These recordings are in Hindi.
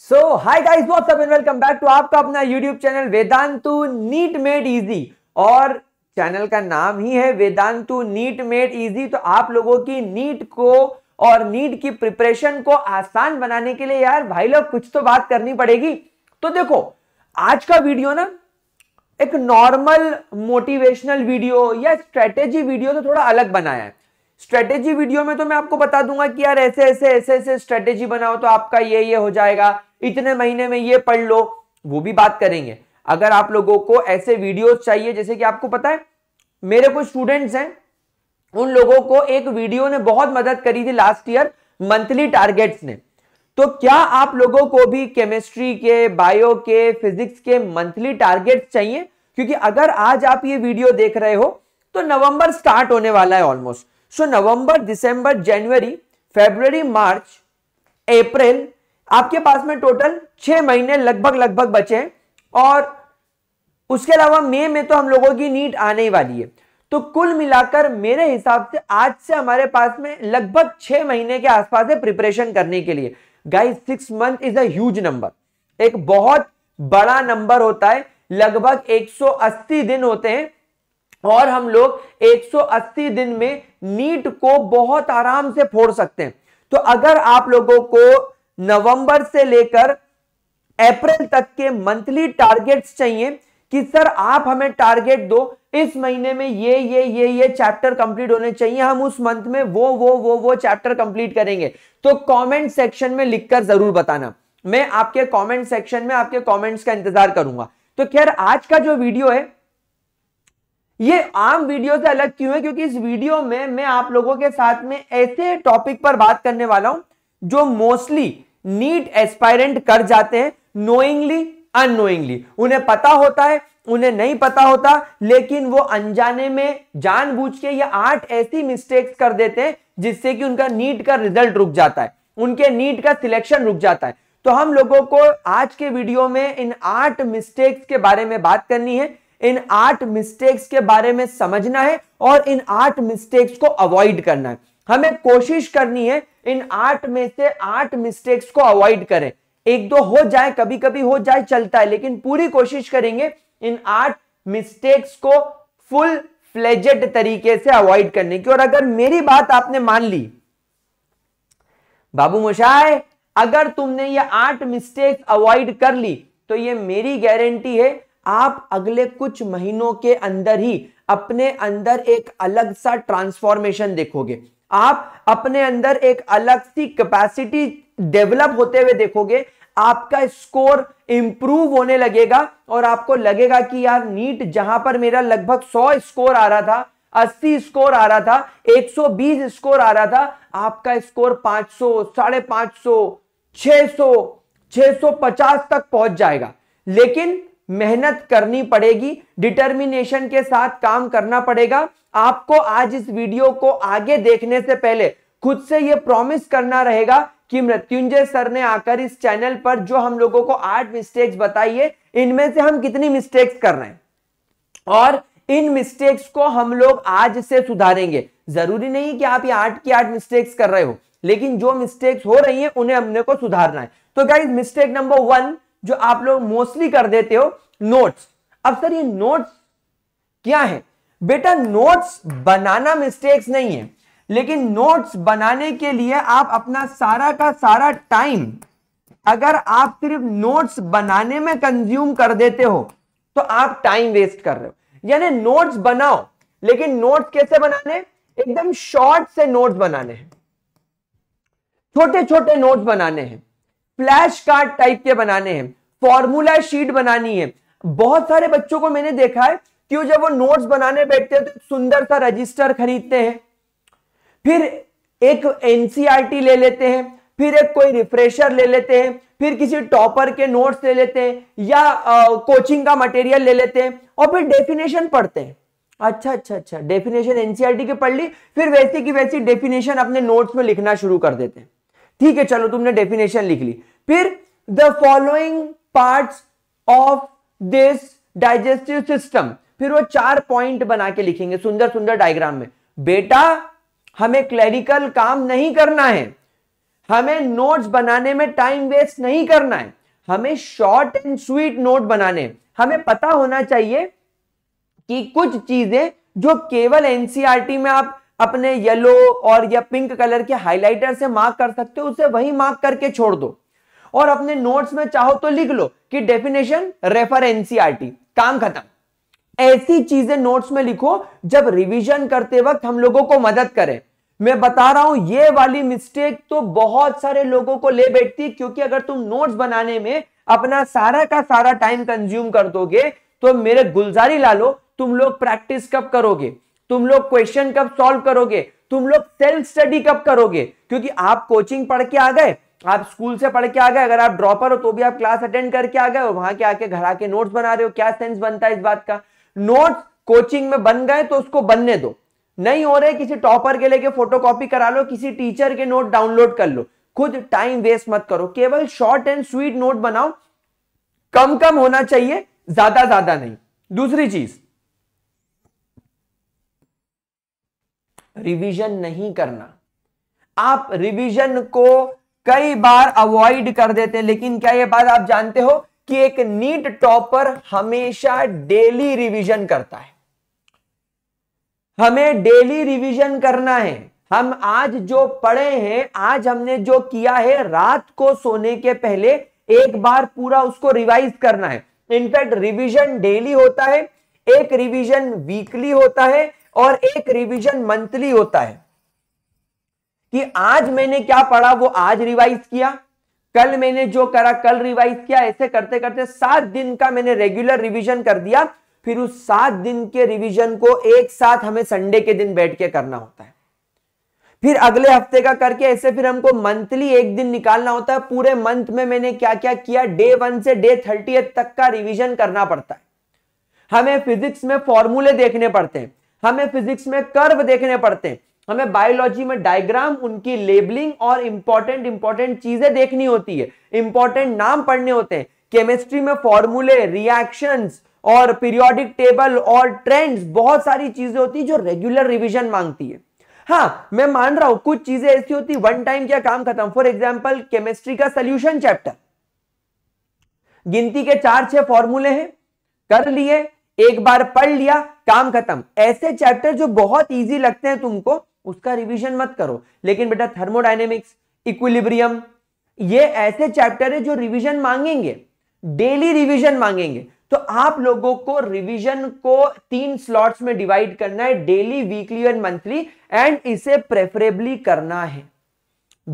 so hi guys and welcome back to आपका अपना YouTube channel Vedantu NEET made easy और चैनल का नाम ही है वेदांतु नीट मेड इजी तो आप लोगों की नीट को और नीट की प्रिपरेशन को आसान बनाने के लिए यार भाई लोग कुछ तो बात करनी पड़ेगी तो देखो आज का वीडियो ना एक नॉर्मल मोटिवेशनल वीडियो या स्ट्रेटेजी वीडियो तो थोड़ा अलग बनाया है स्ट्रेटेजी वीडियो में तो मैं आपको बता दूंगा कि यार ऐसे ऐसे ऐसे ऐसे स्ट्रेटेजी बनाओ तो आपका ये ये हो जाएगा इतने महीने में ये पढ़ लो वो भी बात करेंगे अगर आप लोगों को ऐसे वीडियोस चाहिए जैसे कि आपको पता है मेरे कुछ स्टूडेंट्स हैं उन लोगों को एक वीडियो ने बहुत मदद करी थी लास्ट ईयर मंथली टारगेट्स ने तो क्या आप लोगों को भी केमिस्ट्री के बायो के फिजिक्स के मंथली टारगेट्स चाहिए क्योंकि अगर आज आप ये वीडियो देख रहे हो तो नवंबर स्टार्ट होने वाला है ऑलमोस्ट सो नवंबर दिसंबर जनवरी फेब्रवरी मार्च अप्रैल आपके पास में टोटल छह महीने लगभग लगभग बचे और उसके अलावा मई में तो हम लोगों की नीट आने ही वाली है तो कुल मिलाकर मेरे हिसाब से आज से हमारे पास में लगभग छह महीने के आसपास है प्रिपरेशन करने के लिए guys six month is as नंबर एक बहुत बड़ा नंबर होता है लगभग 180 दिन होते हैं और हम लोग 180 दिन में नीट को बहुत आराम से फोड़ सकते हैं तो अगर आप लोगों को नवंबर से लेकर अप्रैल तक के मंथली टारगेट्स चाहिए कि सर आप हमें टारगेट दो इस महीने में ये ये ये ये चैप्टर कंप्लीट होने चाहिए हम उस मंथ में वो वो वो वो चैप्टर कंप्लीट करेंगे तो कमेंट सेक्शन में लिखकर जरूर बताना मैं आपके कमेंट सेक्शन में आपके कमेंट्स का इंतजार करूंगा तो खैर आज का जो वीडियो है ये आम वीडियो से अलग क्यों है क्योंकि इस वीडियो में मैं आप लोगों के साथ में ऐसे टॉपिक पर बात करने वाला हूं जो मोस्टली नीट एस्पायरेंट कर जाते हैं नोइंगली अनोइंगली उन्हें पता होता है उन्हें नहीं पता होता लेकिन वो अनजाने में जानबूझ के या आठ ऐसी मिस्टेक्स कर देते हैं जिससे कि उनका नीट का रिजल्ट रुक जाता है उनके नीट का सिलेक्शन रुक जाता है तो हम लोगों को आज के वीडियो में इन आठ मिस्टेक्स के बारे में बात करनी है इन आठ मिस्टेक्स के बारे में समझना है और इन आठ मिस्टेक्स को अवॉइड करना है हमें कोशिश करनी है इन आठ में से आठ मिस्टेक्स को अवॉइड करें एक दो हो जाए कभी कभी हो जाए चलता है लेकिन पूरी कोशिश करेंगे इन आठ मिस्टेक्स को फुल फ्लेजेड तरीके से अवॉइड करने की और अगर मेरी बात आपने मान ली बाबू मोशाए अगर तुमने ये आठ मिस्टेक्स अवॉइड कर ली तो ये मेरी गारंटी है आप अगले कुछ महीनों के अंदर ही अपने अंदर एक अलग सा ट्रांसफॉर्मेशन देखोगे आप अपने अंदर एक अलग सी कैपेसिटी डेवलप होते हुए देखोगे आपका स्कोर इंप्रूव होने लगेगा और आपको लगेगा कि यार नीट जहां पर मेरा लगभग 100 स्कोर आ रहा था 80 स्कोर आ रहा था 120 स्कोर आ रहा था आपका स्कोर 500 साढ़े पांच सौ तक पहुंच जाएगा लेकिन मेहनत करनी पड़ेगी डिटर्मिनेशन के साथ काम करना पड़ेगा आपको आज इस वीडियो को आगे देखने से पहले खुद से यह प्रॉमिस करना रहेगा कि मृत्युंजय सर ने आकर इस चैनल पर जो हम लोगों को आठ मिस्टेक्स बताइए इनमें से हम कितनी मिस्टेक्स कर रहे हैं और इन मिस्टेक्स को हम लोग आज से सुधारेंगे जरूरी नहीं कि आप ये आठ की आठ मिस्टेक्स कर रहे हो लेकिन जो मिस्टेक्स हो रही है उन्हें हमने को सुधारना है तो क्या मिस्टेक नंबर वन जो आप लोग मोस्टली कर देते हो नोट्स अब सर ये नोट्स क्या है बेटा नोट्स बनाना मिस्टेक्स नहीं है लेकिन नोट्स बनाने के लिए आप अपना सारा का सारा टाइम अगर आप सिर्फ नोट्स बनाने में कंज्यूम कर देते हो तो आप टाइम वेस्ट कर रहे हो यानी नोट्स बनाओ लेकिन नोट्स कैसे बनाने एकदम शॉर्ट से नोट्स बनाने हैं छोटे छोटे नोट्स बनाने हैं फ्लैश कार्ड टाइप के बनाने हैं फॉर्मूला शीट बनानी है बहुत सारे बच्चों को मैंने देखा है कि वो जब वो नोट्स बनाने बैठते हैं तो सुंदर सा रजिस्टर खरीदते हैं फिर एक एनसीईआरटी e ले लेते हैं फिर एक कोई रिफ्रेशर ले लेते हैं फिर किसी टॉपर के नोट्स ले लेते हैं या आ, कोचिंग का मटेरियल ले लेते हैं और फिर डेफिनेशन पढ़ते हैं अच्छा अच्छा अच्छा डेफिनेशन एनसीईआरटी के पढ़ ली फिर वैसी की वैसी डेफिनेशन अपने नोट्स में लिखना शुरू कर देते हैं ठीक है चलो तुमने डेफिनेशन लिख ली फिर the following parts of this digestive system फिर वो चार पॉइंट बना के लिखेंगे सुंदर सुंदर डायग्राम में बेटा हमें क्लरिकल काम नहीं करना है हमें नोट्स बनाने में टाइम वेस्ट नहीं करना है हमें शॉर्ट एंड स्वीट नोट बनाने हमें पता होना चाहिए कि कुछ चीजें जो केवल एनसीईआरटी e में आप अपने येलो और या पिंक कलर के हाइलाइटर से मार्क कर सकते हो उसे वही मार्क करके छोड़ दो और अपने नोट्स में चाहो तो लिख लो कि डेफिनेशन रेफर एनसीआरटी काम खत्म ऐसी चीजें नोट्स में लिखो जब रिवीजन करते वक्त हम लोगों को मदद करें मैं बता रहा हूं ये वाली मिस्टेक तो बहुत सारे लोगों को ले बैठती है क्योंकि अगर तुम नोट्स बनाने में अपना सारा का सारा टाइम कंज्यूम कर दोगे तो मेरे गुलजारी ला लो तुम लोग प्रैक्टिस कब करोगे तुम लोग क्वेश्चन कब सॉल्व करोगे तुम लोग सेल्फ स्टडी कब करोगे क्योंकि आप कोचिंग पढ़ के आ गए आप स्कूल से पढ़ के आ गए अगर आप ड्रॉपर हो तो भी आप क्लास अटेंड करके आ गए हो वहां के आके घर आके नोट्स बना रहे हो क्या सेंस बनता है इस बात का नोट्स कोचिंग में बन गए तो उसको बनने दो नहीं हो रहे किसी टॉपर के लेके फोटोकॉपी करा लो किसी टीचर के नोट डाउनलोड कर लो खुद टाइम वेस्ट मत करो केवल शॉर्ट एंड स्वीट नोट बनाओ कम कम होना चाहिए ज्यादा ज्यादा नहीं दूसरी चीज रिवीजन नहीं करना आप रिवीजन को कई बार अवॉइड कर देते हैं लेकिन क्या ये बात आप जानते हो कि एक नीट टॉपर हमेशा डेली रिवीजन करता है हमें डेली रिवीजन करना है हम आज जो पढ़े हैं आज हमने जो किया है रात को सोने के पहले एक बार पूरा उसको रिवाइज करना है इनफैक्ट रिवीजन डेली होता है एक रिवीजन वीकली होता है और एक रिवीजन मंथली होता है कि आज मैंने क्या पढ़ा वो आज रिवाइज किया कल मैंने जो करा कल रिवाइज किया ऐसे करते करते सात दिन का मैंने रेगुलर रिवीजन कर दिया फिर उस सात दिन के रिवीजन को एक साथ हमें संडे के दिन बैठ के करना होता है फिर अगले हफ्ते का करके ऐसे फिर हमको मंथली एक दिन निकालना होता है पूरे मंथ में मैंने क्या क्या किया डे वन से डे थर्टी तक का रिविजन करना पड़ता है हमें फिजिक्स में फॉर्मूले देखने पड़ते हैं हमें फिजिक्स में कर्व देखने पड़ते हैं हमें बायोलॉजी में डायग्राम उनकी लेबलिंग और इंपॉर्टेंट इंपॉर्टेंट चीजें देखनी होती है इंपॉर्टेंट नाम पढ़ने होते हैं केमिस्ट्री में फॉर्मूले रिएक्शन और पीरियोडिक टेबल और ट्रेंड्स बहुत सारी चीजें होती है जो रेगुलर रिविजन मांगती है हाँ मैं मान रहा हूं कुछ चीजें ऐसी होती वन टाइम क्या काम खत्म फॉर एग्जाम्पल केमिस्ट्री का सोल्यूशन चैप्टर गिनती के चार छह फॉर्मूले हैं कर लिए एक बार पढ़ लिया काम खत्म ऐसे चैप्टर जो बहुत इजी लगते हैं तुमको उसका रिवीजन मत करो लेकिन बेटा थर्मोडाइनेमिक्स इक्विलिब्रियम ये ऐसे चैप्टर है जो रिवीजन मांगेंगे डेली रिवीजन मांगेंगे तो आप लोगों को रिवीजन को तीन स्लॉट्स में डिवाइड करना है daily weekly and monthly and इसे प्रेफरेबली करना है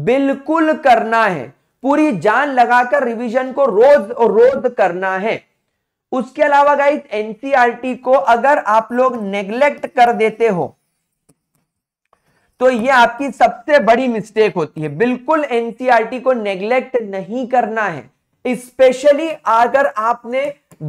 बिल्कुल करना है पूरी जान लगाकर रिवीजन को रोज और रोज करना है उसके अलावा गाइस एनसीआरटी को अगर आप लोग नेग्लेक्ट कर देते हो तो ये आपकी सबसे बड़ी मिस्टेक होती है बिल्कुल एनसीईआरटी e को नेग्लेक्ट नहीं करना है स्पेशली अगर आपने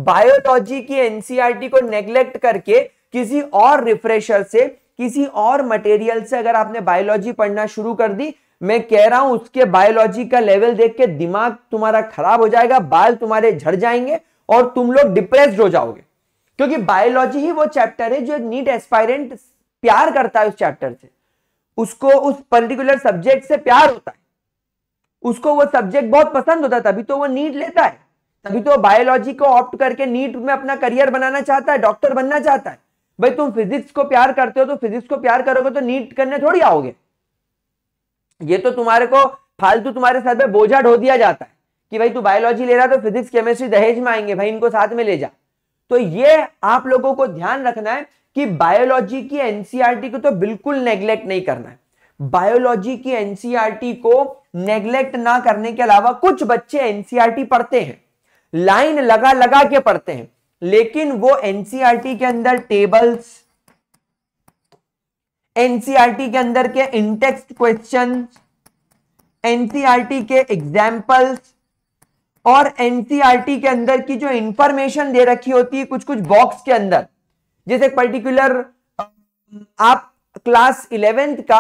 बायोलॉजी की एनसीईआरटी e को नेग्लेक्ट करके किसी और रिफ्रेशर से किसी और मटेरियल से अगर आपने बायोलॉजी पढ़ना शुरू कर दी मैं कह रहा हूं उसके बायोलॉजी का लेवल देख के दिमाग तुम्हारा खराब हो जाएगा बाल तुम्हारे झड़ जाएंगे और तुम लोग डिप्रेस्ड हो जाओगे क्योंकि बायोलॉजी ही वो चैप्टर है जो एक नीट एस्पायरेंट प्यार करता है उस चैप्टर से उसको उस पर्टिकुलर सब्जेक्ट से प्यार होता है उसको वो सब्जेक्ट बहुत पसंद होता है तभी तो वो नीट लेता है तभी तो बायोलॉजी को ऑप्ट करके नीट में अपना करियर बनाना चाहता है डॉक्टर बनना चाहता है भाई तुम फिजिक्स को प्यार करते हो तो फिजिक्स को प्यार करोगे तो नीट करने थोड़ी आओगे ये तो तुम्हारे को फालतू तुम्हारे साथ में बोझा ढो दिया जाता है कि भाई तू बायोलॉजी ले रहा तो फिजिक्स केमिस्ट्री दहेज में आएंगे भाई इनको साथ में ले जा तो ये आप लोगों को ध्यान रखना है कि बायोलॉजी की एनसीईआरटी e को तो बिल्कुल नेग्लेक्ट नहीं करना है बायोलॉजी की एनसीईआरटी e को नेग्लेक्ट ना करने के अलावा कुछ बच्चे एनसीईआरटी e पढ़ते हैं लाइन लगा लगा के पढ़ते हैं लेकिन वो एनसीईआरटी के अंदर टेबल्स एनसीईआरटी के अंदर के इंटेक्स्ट क्वेश्चन एनसीईआरटी के एग्जाम्पल्स और एनसीईआरटी के अंदर की जो इंफॉर्मेशन दे रखी होती है कुछ कुछ बॉक्स के अंदर जैसे एक पर्टिकुलर आप क्लास इलेवेंथ का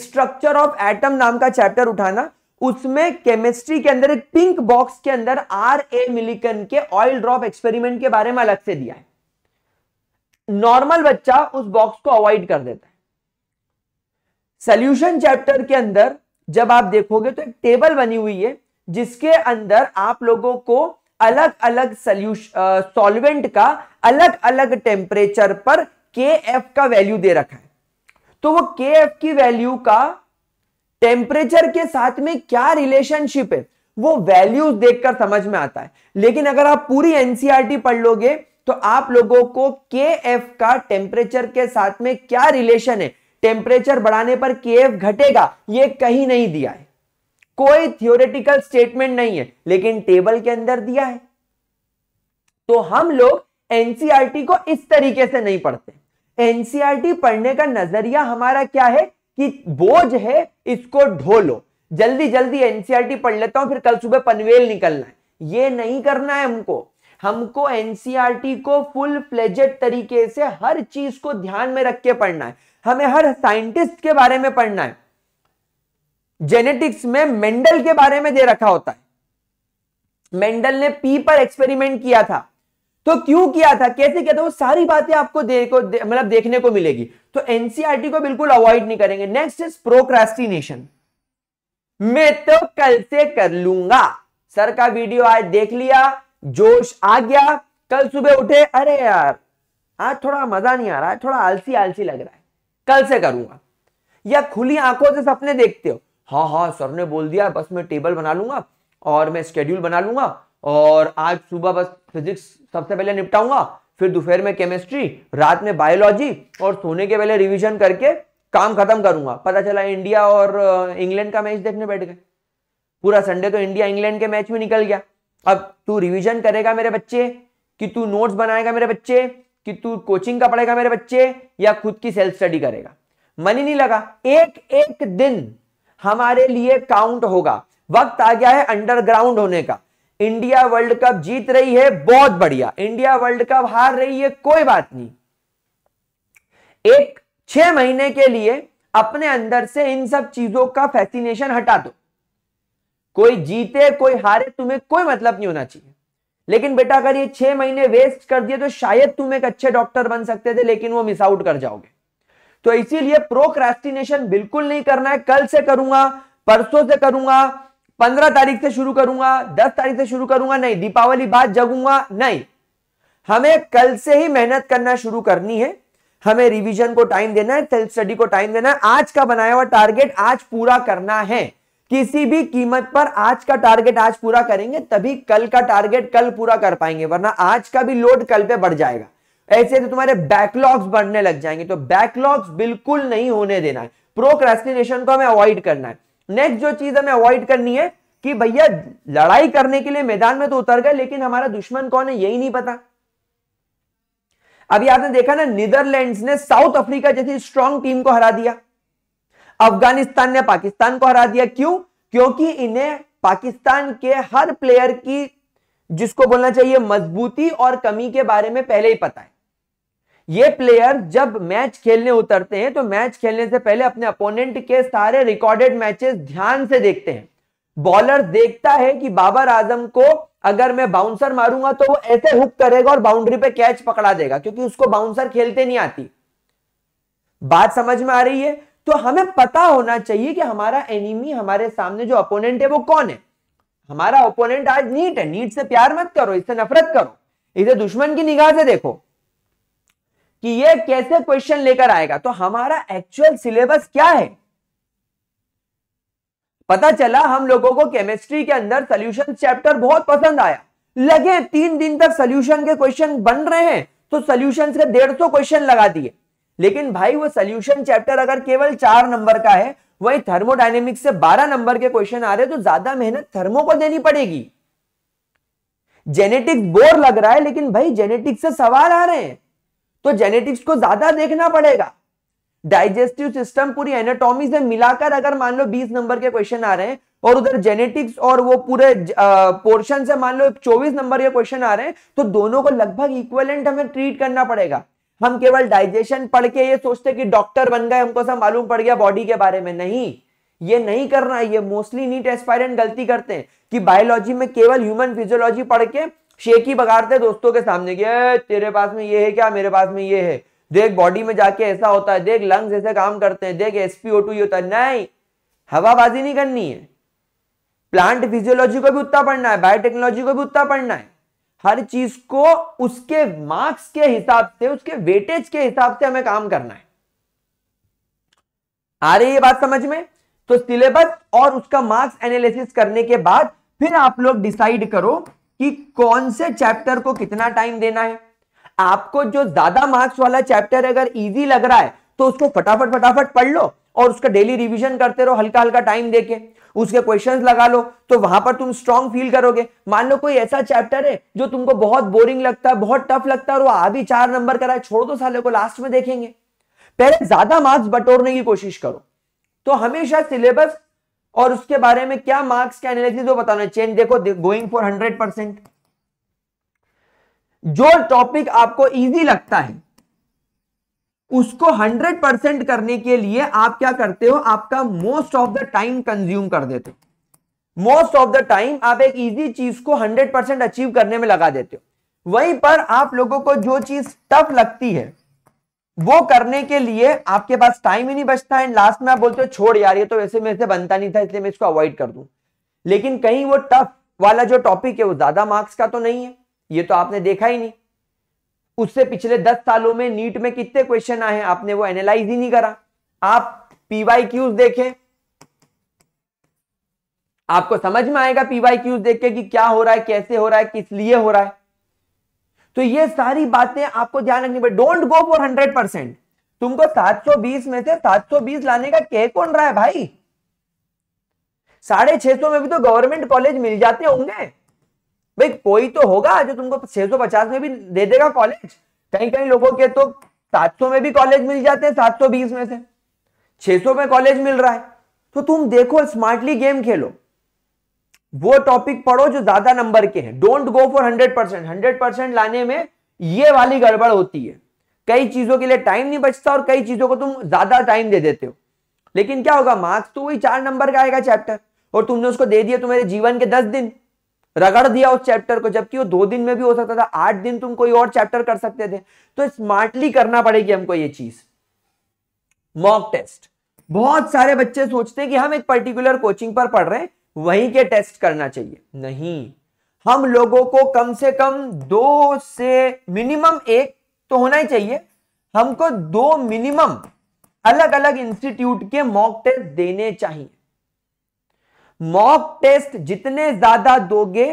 स्ट्रक्चर ऑफ एटम नाम का चैप्टर उठाना उसमें केमिस्ट्री के अंदर एक पिंक बॉक्स के अंदर आर ए मिलिकन के ऑयल ड्रॉप एक्सपेरिमेंट के बारे में अलग से दिया है नॉर्मल बच्चा उस बॉक्स को अवॉइड कर देता है सोल्यूशन चैप्टर के अंदर जब आप देखोगे तो एक टेबल बनी हुई है जिसके अंदर आप लोगों को अलग अलग सोल्यूशन सॉल्वेंट का अलग अलग टेम्परेचर पर के एफ का वैल्यू दे रखा है तो वो के एफ की वैल्यू का टेम्परेचर के साथ में क्या रिलेशनशिप है वो वैल्यूज देखकर समझ में आता है लेकिन अगर आप पूरी एनसीआरटी e पढ़ लोगे तो आप लोगों को के एफ का टेम्परेचर के साथ में क्या रिलेशन है टेम्परेचर बढ़ाने पर के एफ घटेगा ये कहीं नहीं दिया है कोई थियोरेटिकल स्टेटमेंट नहीं है लेकिन टेबल के अंदर दिया है तो हम लोग एनसीआरटी e को इस तरीके से नहीं पढ़ते एनसीआरटी e पढ़ने का नजरिया हमारा क्या है कि बोझ है इसको ढो लो जल्दी जल्दी एनसीआरटी e पढ़ लेता हूं फिर कल सुबह पनवेल निकलना है ये नहीं करना है हमको हमको एनसीआरटी को फुल फ्लेजेड तरीके से हर चीज को ध्यान में रख के पढ़ना है हमें हर साइंटिस्ट के बारे में पढ़ना है जेनेटिक्स में मेंडल के बारे में दे रखा होता है मेंडल ने पी पर एक्सपेरिमेंट किया था तो क्यों किया था कैसे किया था वो सारी बातें आपको दे, दे, मतलब देखने को मिलेगी तो एनसीआरटी e को बिल्कुल अवॉइड नहीं करेंगे नेक्स्ट इज प्रोक्रेस्टिनेशन मैं तो कल से कर लूंगा सर का वीडियो आज देख लिया जोश आ गया कल सुबह उठे अरे यार आज थोड़ा मजा नहीं आ रहा है थोड़ा आलसी आलसी लग रहा है कल से करूंगा या खुली आंखों से सपने देखते हो हाँ हाँ सर ने बोल दिया बस मैं टेबल बना लूंगा और मैं स्केड्यूल बना लूंगा और आज सुबह बस फिजिक्स सबसे पहले निपटाऊंगा फिर दोपहर में केमिस्ट्री रात में बायोलॉजी और सोने के पहले रिविजन करके काम खत्म करूंगा पता चला इंडिया और इंग्लैंड का मैच देखने बैठ गए पूरा संडे तो इंडिया इंग्लैंड के मैच में निकल गया अब तू रिवीजन करेगा मेरे बच्चे कि तू नोट्स बनाएगा मेरे बच्चे कि तू कोचिंग का पढ़ेगा मेरे बच्चे या खुद की सेल्फ स्टडी करेगा मन ही नहीं लगा एक एक दिन हमारे लिए काउंट होगा वक्त आ गया है अंडरग्राउंड होने का इंडिया वर्ल्ड कप जीत रही है बहुत बढ़िया इंडिया वर्ल्ड कप हार रही है कोई बात नहीं एक छह महीने के लिए अपने अंदर से इन सब चीजों का फैसिनेशन हटा दो कोई जीते कोई हारे तुम्हें कोई मतलब नहीं होना चाहिए लेकिन बेटा अगर ये छह महीने वेस्ट कर दिए तो शायद तुम एक अच्छे डॉक्टर बन सकते थे लेकिन वो मिस आउट कर जाओगे तो इसीलिए प्रोक्रेस्टिनेशन बिल्कुल नहीं करना है कल से करूंगा परसों से करूंगा पंद्रह तारीख से शुरू करूंगा दस तारीख से शुरू करूंगा नहीं दीपावली बाद जगूंगा नहीं हमें कल से ही मेहनत करना शुरू करनी है हमें रिवीजन को टाइम देना है सेल्फ स्टडी को टाइम देना है आज का बनाया हुआ टारगेट आज पूरा करना है किसी भी कीमत पर आज का टारगेट आज पूरा करेंगे तभी कल का टारगेट कल पूरा कर पाएंगे वरना आज का भी लोड कल पे बढ़ जाएगा ऐसे तो तुम्हारे बैकलॉग्स बढ़ने लग जाएंगे तो बैकलॉग्स बिल्कुल नहीं होने देना है प्रोक्रेस्टिनेशन को हमें अवॉइड करना है नेक्स्ट जो चीज हमें अवॉइड करनी है कि भैया लड़ाई करने के लिए मैदान में तो उतर गए लेकिन हमारा दुश्मन कौन है यही नहीं पता अभी आपने देखा ना नीदरलैंड्स ने साउथ अफ्रीका जैसी स्ट्रांग टीम को हरा दिया अफगानिस्तान ने पाकिस्तान को हरा दिया क्यों क्योंकि इन्हें पाकिस्तान के हर प्लेयर की जिसको बोलना चाहिए मजबूती और कमी के बारे में पहले ही पता है ये प्लेयर जब मैच खेलने उतरते हैं तो मैच खेलने से पहले अपने अपोनेंट के सारे रिकॉर्डेड मैचेस ध्यान से देखते हैं बॉलर देखता है कि बाबर आजम को अगर मैं बाउंसर मारूंगा तो वो ऐसे हुक करेगा और बाउंड्री पे कैच पकड़ा देगा क्योंकि उसको बाउंसर खेलते नहीं आती बात समझ में आ रही है तो हमें पता होना चाहिए कि हमारा एनिमी हमारे सामने जो अपोनेंट है वो कौन है हमारा ओपोनेंट आज नीट है नीट से प्यार मत करो इससे नफरत करो इसे दुश्मन की निगाह से देखो कि ये कैसे क्वेश्चन लेकर आएगा तो हमारा एक्चुअल सिलेबस क्या है पता चला हम लोगों को केमिस्ट्री के अंदर सोल्यूशन चैप्टर बहुत पसंद आया लगे तीन दिन तक सोल्यूशन के क्वेश्चन बन रहे हैं तो सोल्यूशन के डेढ़ सौ क्वेश्चन लगा दिए लेकिन भाई वो सोल्यूशन चैप्टर अगर केवल चार नंबर का है वही थर्मोडाइनेमिक्स से बारह नंबर के क्वेश्चन आ रहे तो ज्यादा मेहनत थर्मो को देनी पड़ेगी जेनेटिक्स बोर लग रहा है लेकिन भाई जेनेटिक्स से सवाल आ रहे हैं तो जेनेटिक्स को ज्यादा देखना पड़ेगा डाइजेस्टिव सिस्टम पूरी एनाटॉमी से मिलाकर अगर मान लो 20 नंबर के क्वेश्चन आ रहे हैं और उधर जेनेटिक्स और वो पूरे पोर्शन से मान लो 24 नंबर के क्वेश्चन आ रहे हैं तो दोनों को लगभग इक्वलेंट हमें ट्रीट करना पड़ेगा हम केवल डाइजेशन पढ़ के ये सोचते कि डॉक्टर बन गए हमको सब मालूम पड़ गया बॉडी के बारे में नहीं ये नहीं करना ये मोस्टली नीट एस्पायरेंट गलती करते हैं कि बायोलॉजी में केवल ह्यूमन फिजियोलॉजी पढ़ के शेकी बगाड़ते दोस्तों के सामने की तेरे पास में ये है क्या मेरे पास में ये है देख बॉडी में जाके ऐसा होता है देख लंग्स ऐसे काम करते हैं देख एसपीओ टू ये होता है नहीं हवाबाजी नहीं करनी है प्लांट फिजियोलॉजी को भी उतना पढ़ना है बायोटेक्नोलॉजी को भी उतना पढ़ना है हर चीज को उसके मार्क्स के हिसाब से उसके वेटेज के हिसाब से हमें काम करना है आ रही है बात समझ में तो सिलेबस और उसका मार्क्स एनालिसिस करने के बाद फिर आप लोग डिसाइड करो कि कौन से चैप्टर को कितना टाइम देना है आपको जो ज्यादा मार्क्स वाला चैप्टर अगर इजी लग रहा है तो उसको फटाफट फटाफट पढ़ लो और उसका डेली रिवीजन करते रहो हल्का हल्का टाइम देके उसके क्वेश्चंस लगा लो तो वहां पर तुम स्ट्रॉन्ग फील करोगे मान लो कोई ऐसा चैप्टर है जो तुमको बहुत बोरिंग लगता है बहुत टफ लगता है और वो आ चार नंबर करा है छोड़ दो साले को लास्ट में देखेंगे पहले ज्यादा मार्क्स बटोरने की कोशिश करो तो हमेशा सिलेबस और उसके बारे में क्या मार्क्स क्या एनालिसिस वो बताना चेंज देखो गोइंग फॉर हंड्रेड परसेंट जो टॉपिक आपको इजी लगता है उसको हंड्रेड परसेंट करने के लिए आप क्या करते हो आपका most of the time consume कर देते हो मोस्ट ऑफ द टाइम आप एक इजी चीज को हंड्रेड परसेंट अचीव करने में लगा देते हो वहीं पर आप लोगों को जो चीज टफ लगती है वो करने के लिए आपके पास टाइम ही नहीं बचता एंड लास्ट में आप बोलते हो छोड़ यार ये तो वैसे मेरे से बनता नहीं था इसलिए मैं इसको अवॉइड कर दूं लेकिन कहीं वो टफ वाला जो टॉपिक है वो ज्यादा मार्क्स का तो नहीं है ये तो आपने देखा ही नहीं उससे पिछले दस सालों में नीट में कितने क्वेश्चन आए आपने वो एनालाइज ही नहीं करा आप पीवाई क्यूज देखें आपको समझ में आएगा पीवाई क्यूज देख के कि क्या हो रहा है कैसे हो रहा है किस लिए हो रहा है तो ये सारी बातें आपको ध्यान रखनी पड़े don't go for hundred percent तुमको 720 में से 720 लाने का कह कौन रहा है भाई साढ़े छह सौ में भी तो गवर्नमेंट कॉलेज मिल जाते होंगे भाई कोई तो होगा जो तुमको 650 में भी दे देगा कॉलेज कहीं कहीं लोगों के तो 700 में भी कॉलेज मिल जाते हैं 720 में से 600 में कॉलेज मिल रहा है तो तुम देखो स्मार्टली गेम खेलो वो टॉपिक पढ़ो जो ज्यादा नंबर के हैं don't go for hundred percent hundred percent लाने में ये वाली गड़बड़ होती है कई चीजों के लिए टाइम नहीं बचता और कई चीजों को तुम ज्यादा टाइम दे देते हो लेकिन क्या होगा मार्क्स तो वही चार नंबर का आएगा चैप्टर और तुमने उसको दे दिया तुम्हारे जीवन के दस दिन रगड़ दिया उस चैप्टर को जबकि वो दो दिन में भी हो सकता था आठ दिन तुम कोई और चैप्टर कर सकते थे तो स्मार्टली करना पड़ेगी हमको ये चीज मॉक टेस्ट बहुत सारे बच्चे सोचते हैं कि हम एक पर्टिकुलर कोचिंग पर पढ़ रहे हैं वहीं के टेस्ट करना चाहिए नहीं हम लोगों को कम से कम दो से मिनिमम एक तो होना ही चाहिए हमको दो मिनिमम अलग अलग इंस्टीट्यूट के मॉक टेस्ट देने चाहिए मॉक टेस्ट जितने ज्यादा दोगे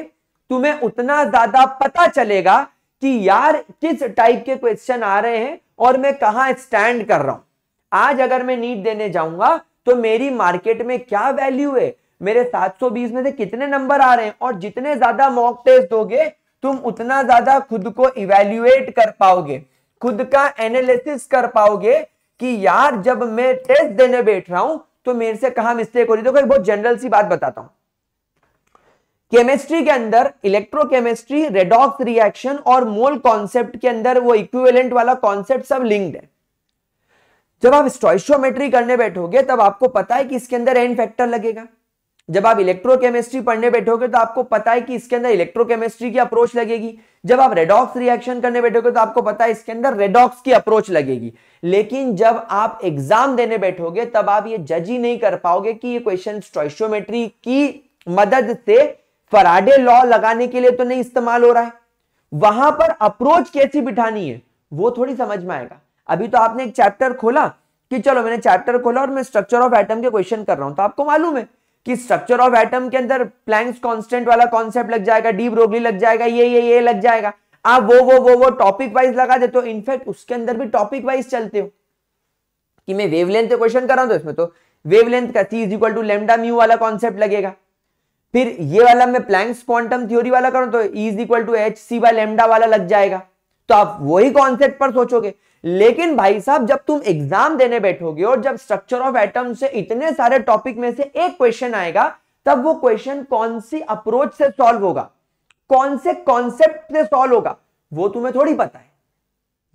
तुम्हें उतना ज्यादा पता चलेगा कि यार किस टाइप के क्वेश्चन आ रहे हैं और मैं कहा स्टैंड कर रहा हूं आज अगर मैं नीट देने जाऊंगा तो मेरी मार्केट में क्या वैल्यू है मेरे 720 में से कितने नंबर आ रहे हैं और जितने ज्यादा मॉक टेस्ट दोगे तुम उतना ज्यादा खुद को इवेल्युएट कर पाओगे खुद का एनालिसिस कर पाओगे कि यार जब मैं टेस्ट देने बैठ रहा हूं तो मेरे से कहा मिस्टेक हो रही देखो बहुत जनरल सी बात बताता हूं केमिस्ट्री के अंदर इलेक्ट्रोकेमिस्ट्री रेडॉक्स रिएक्शन और मोल कॉन्सेप्ट के अंदर वो इक्विवेलेंट वाला कॉन्सेप्ट सब लिंक्ड है जब आप स्टॉइशोमेट्री करने बैठोगे तब आपको पता है कि इसके अंदर एन फैक्टर लगेगा जब आप इलेक्ट्रोकेमिस्ट्री पढ़ने बैठोगे तो आपको पता है कि इसके अंदर इलेक्ट्रोकेमिस्ट्री की अप्रोच लगेगी जब आप रेडॉक्स रिएक्शन करने बैठोगे तो आपको पता है इसके अंदर रेडॉक्स की अप्रोच लगेगी लेकिन जब आप एग्जाम देने बैठोगे तब आप ये जज ही नहीं कर पाओगे कि ये क्वेश्चन स्टोइशोमेट्री की मदद से फराडे लॉ लगाने के लिए तो नहीं इस्तेमाल हो रहा है वहां पर अप्रोच कैसी बिठानी है वो थोड़ी समझ में आएगा अभी तो आपने एक चैप्टर खोला कि चलो मैंने चैप्टर खोला और मैं स्ट्रक्चर ऑफ एटम के क्वेश्चन कर रहा हूं तो आपको मालूम है कि स्ट्रक्चर ऑफ एटम के अंदर प्लैंक्स कांस्टेंट वाला कॉन्सेप्ट लग जाएगा डी ब्रोगली लग जाएगा ये ये ये लग जाएगा आप वो वो वो वो टॉपिक वाइज लगा देते हो इनफैक्ट उसके अंदर भी टॉपिक वाइज चलते हो कि मैं वेवलेंथ का क्वेश्चन कर रहा हूं तो इसमें तो वेवलेंथ का C is equal to lambda mu वाला कॉन्सेप्ट लगेगा फिर ये वाला मैं प्लैंक्स क्वांटम थ्योरी वाला करूं तो is equal to H C by lambda वाला लग जाएगा तो आप वही कॉन्सेप्ट पर सोचोगे लेकिन भाई साहब जब तुम एग्जाम देने बैठोगे और जब स्ट्रक्चर ऑफ एटम से इतने सारे टॉपिक में से एक क्वेश्चन आएगा तब वो क्वेश्चन कौन सी अप्रोच से सॉल्व होगा कौन से कॉन्सेप्ट से सॉल्व होगा वो तुम्हें थोड़ी पता है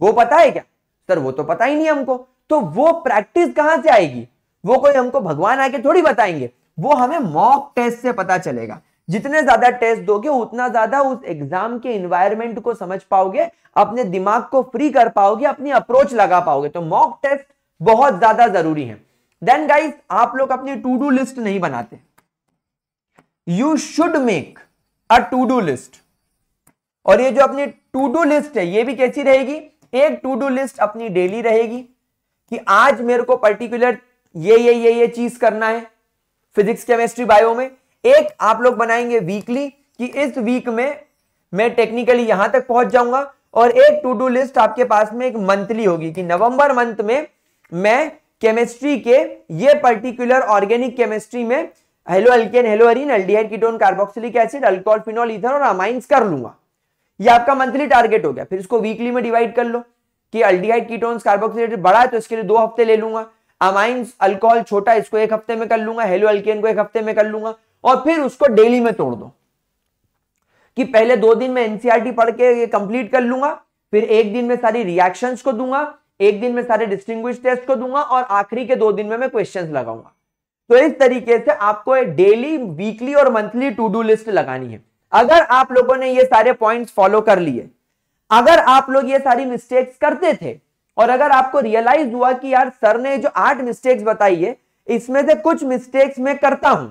वो पता है क्या सर वो तो पता ही नहीं हमको तो वो प्रैक्टिस कहां से आएगी वो कोई हमको भगवान आके थोड़ी बताएंगे वो हमें मॉक टेस्ट से पता चलेगा जितने ज्यादा टेस्ट दोगे उतना ज्यादा उस एग्जाम के इन्वायरमेंट को समझ पाओगे अपने दिमाग को फ्री कर पाओगे अपनी अप्रोच लगा पाओगे तो मॉक टेस्ट बहुत ज्यादा जरूरी है देन गाइज आप लोग अपनी टू डू लिस्ट नहीं बनाते you should make a to do list और ये जो अपनी टू डू लिस्ट है ये भी कैसी रहेगी एक टू डू लिस्ट अपनी डेली रहेगी कि आज मेरे को पर्टिकुलर ये ये ये ये चीज करना है फिजिक्स केमिस्ट्री बायो में एक आप लोग बनाएंगे वीकली कि इस वीक में मैं टेक्निकली यहां तक पहुंच जाऊंगा और एक टू डू लिस्ट आपके पास में एक मंथली होगी कि नवंबर मंथ में मैं केमिस्ट्री के ये पर्टिकुलर ऑर्गेनिक केमिस्ट्री में haloalkane haloarene aldehyde ketone carboxylic acid alcohol phenol इधर और अमाइंस कर लूंगा ये आपका मंथली टारगेट हो गया फिर इसको वीकली में डिवाइड कर लो कि अल्डीहाइड कीटोन कार्बोक्सिलेट बड़ा है तो इसके लिए दो हफ्ते ले लूंगा अमाइंस अल्कोहल छोटा इसको एक हफ्ते में कर लूंगा हेलो अल्केन को एक हफ्ते में कर लूंगा और फिर उसको डेली में तोड़ दो कि पहले दो दिन में एनसीआरटी e पढ़ के ये कंप्लीट कर लूंगा फिर एक दिन में सारी रिएक्शंस को दूंगा एक दिन में सारे डिस्टिंग टेस्ट को दूंगा और आखिरी के दो दिन में मैं क्वेश्चन लगाऊंगा तो इस तरीके से आपको डेली वीकली और मंथली टू डू लिस्ट लगानी है अगर आप लोगों ने ये सारे पॉइंट्स फॉलो कर लिए अगर आप लोग ये सारी मिस्टेक्स करते थे और अगर आपको रियलाइज हुआ कि यार सर ने जो आठ मिस्टेक्स बताई है इसमें से कुछ मिस्टेक्स मैं करता हूं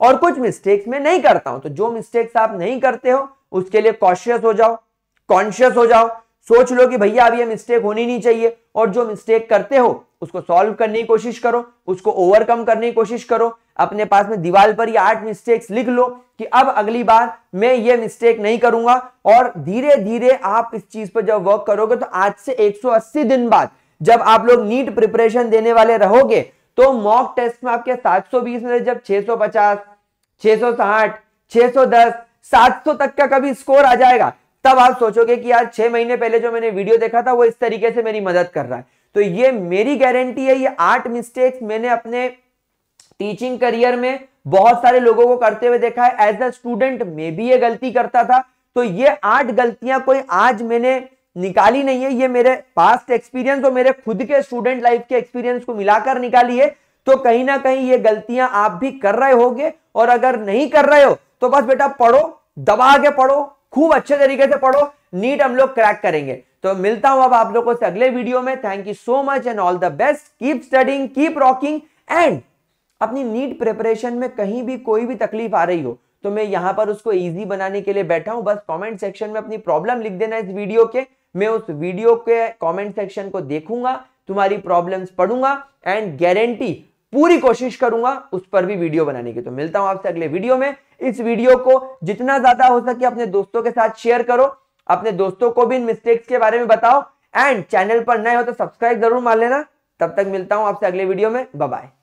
और कुछ मिस्टेक्स में नहीं करता हूं तो जो मिस्टेक्स आप नहीं करते हो उसके लिए कॉशियस हो जाओ कॉन्शियस हो जाओ सोच लो कि भैया अब ये मिस्टेक होनी नहीं चाहिए और जो मिस्टेक करते हो उसको सॉल्व करने की कोशिश करो उसको ओवरकम करने की कोशिश करो अपने पास में दीवार पर ये आठ मिस्टेक्स लिख लो कि अब अगली बार मैं ये मिस्टेक नहीं करूंगा और धीरे धीरे आप इस चीज पर जब वर्क करोगे तो आज से 180 दिन बाद जब आप लोग नीट प्रिपरेशन देने वाले रहोगे तो मॉक टेस्ट में आपके 720 में जब 650, 660, 610, 700 तक का कभी स्कोर आ जाएगा तब आप सोचोगे कि यार छह महीने पहले जो मैंने वीडियो देखा था वो इस तरीके से मेरी मदद कर रहा है तो ये मेरी गारंटी है ये आठ मिस्टेक्स मैंने अपने टीचिंग करियर में बहुत सारे लोगों को करते हुए देखा है एज अ स्टूडेंट में भी ये गलती करता था तो ये आठ गलतियां कोई आज मैंने निकाली नहीं है ये मेरे पास्ट एक्सपीरियंस और मेरे खुद के स्टूडेंट लाइफ के एक्सपीरियंस को मिलाकर निकाली है तो कहीं ना कहीं ये गलतियां आप भी कर रहे होगे और अगर नहीं कर रहे हो तो बस बेटा पढ़ो दबा के पढ़ो खूब अच्छे तरीके से पढ़ो नीट हम लोग क्रैक करेंगे तो मिलता हूं अब आप लोगों से अगले वीडियो में thank you so much and all the best keep studying keep rocking and अपनी नीट प्रिपरेशन में कहीं भी कोई भी तकलीफ आ रही हो तो मैं यहां पर उसको इजी बनाने के लिए बैठा हूं बस कमेंट सेक्शन में अपनी प्रॉब्लम लिख देना इस वीडियो के मैं उस वीडियो के कमेंट सेक्शन को देखूंगा तुम्हारी प्रॉब्लम्स पढ़ूंगा एंड गारंटी पूरी कोशिश करूंगा उस पर भी वीडियो बनाने की तो मिलता हूं आपसे अगले वीडियो में इस वीडियो को जितना ज्यादा हो सके अपने दोस्तों के साथ शेयर करो अपने दोस्तों को भी इन मिस्टेक्स के बारे में बताओ एंड चैनल पर नए हो तो सब्सक्राइब जरूर मार लेना तब तक मिलता हूं आपसे अगले वीडियो में बाय